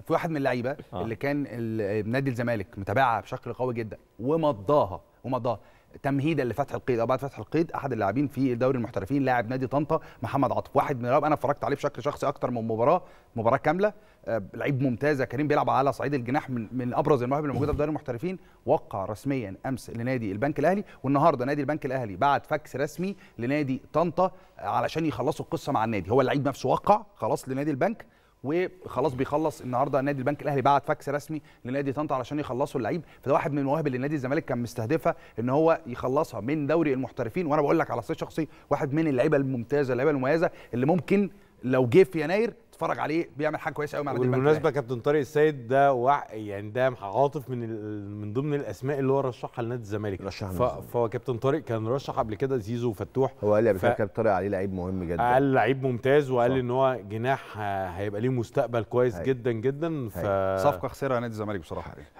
في واحد من اللعيبه آه. اللي كان نادي الزمالك متابعها بشكل قوي جدا ومضاها ومضاها تمهيدا لفتح القيد او بعد فتح القيد احد اللاعبين في دوري المحترفين لاعب نادي طنطا محمد عاطف واحد من اللاعب انا اتفرجت عليه بشكل شخصي اكتر من مباراه مباراه كامله آه، لعيب ممتازه كريم بيلعب على صعيد الجناح من, من ابرز المواهب اللي موجوده في دوري المحترفين وقع رسميا امس لنادي البنك الاهلي والنهارده نادي البنك الاهلي بعت فاكس رسمي لنادي طنطا علشان يخلصوا القصه مع النادي هو اللعيب نفسه وقع خلاص لنادي البنك وخلاص بيخلص النهارده نادي البنك الاهلي بعت فاكس رسمي لنادي طنطا علشان يخلصوا اللعيب فده واحد من المواهب اللي نادي الزمالك كان مستهدفها ان هو يخلصها من دوري المحترفين وانا بقول لك على صعيد شخصي واحد من اللعيبه الممتازه اللعيبه المميزه اللي ممكن لو جه في يناير اتفرج عليه بيعمل حاجه كويسه قوي مع نادي البنك بالمناسبه كابتن طارق السيد ده وع... يعني ده عاطف من ال... من ضمن الاسماء اللي هو رشحها لنادي الزمالك رشحها ف... فهو كابتن طارق كان رشح قبل كده زيزو وفتوح هو قال لي قبل ف... كابتن طارق عليه لعيب مهم جدا قال لعيب ممتاز وقال ان هو جناح آه، هيبقى ليه مستقبل كويس هي. جدا جدا ف... صفقه خسرها نادي الزمالك بصراحه هي. يعني.